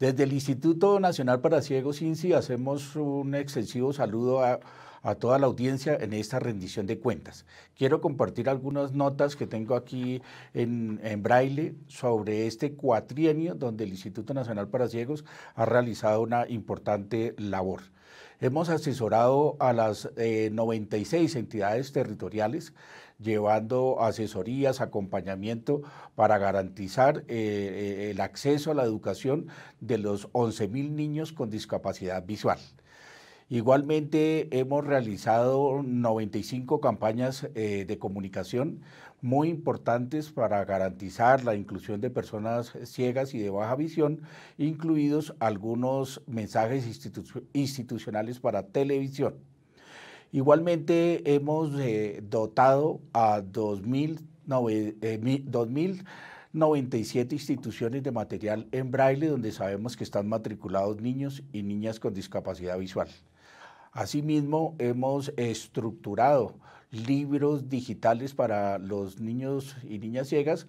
Desde el Instituto Nacional para Ciegos, INSI, hacemos un extensivo saludo a a toda la audiencia en esta rendición de cuentas. Quiero compartir algunas notas que tengo aquí en, braille sobre este cuatrienio donde el Instituto Nacional para Ciegos ha realizado una importante labor. Hemos asesorado a las 96 eh, entidades territoriales llevando asesorías, acompañamiento para garantizar eh, eh, el acceso a la educación de los 11.000 niños con discapacidad visual. Igualmente hemos realizado 95 campañas eh, de comunicación muy importantes para garantizar la inclusión de personas ciegas y de baja visión, incluidos algunos mensajes institucionales para televisión. Igualmente hemos eh, dotado a 2000 2.000 97 instituciones de material en braille donde sabemos que están matriculados niños y niñas con discapacidad visual. Asimismo, hemos estructurado libros digitales para los niños y niñas ciegas,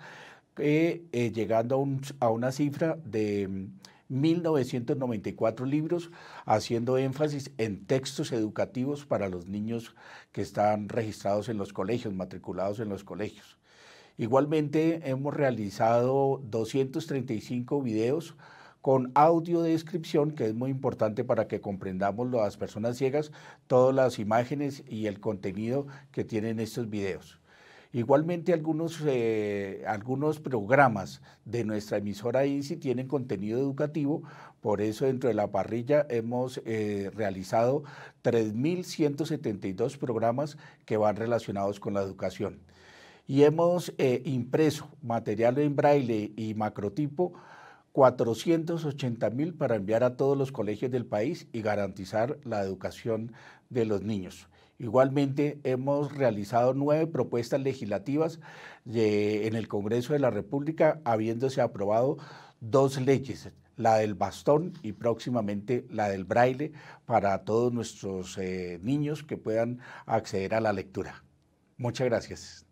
eh, llegando a una cifra de 1994 mm, libros, haciendo énfasis en textos educativos para los niños que están registrados en los colegios, matriculados en los colegios. Igualmente hemos realizado 235 videos con audio descripción, que es muy importante para que comprendamos las personas ciegas todas las imágenes y el contenido que tienen estos videos. Igualmente algunos, eh, programas de nuestra emisora INSI tienen contenido educativo, por eso dentro de la parrilla hemos eh, realizado 3.172 programas que van relacionados con la educación y hemos eh, impreso material en braille y macrotipo 480 mil para enviar a todos los colegios del país y garantizar la educación de los niños. Igualmente, hemos realizado nueve propuestas legislativas en el Congreso de la República, habiéndose aprobado dos leyes, la del bastón y próximamente la del braille, para todos nuestros eh, niños que puedan acceder a la lectura. Muchas gracias.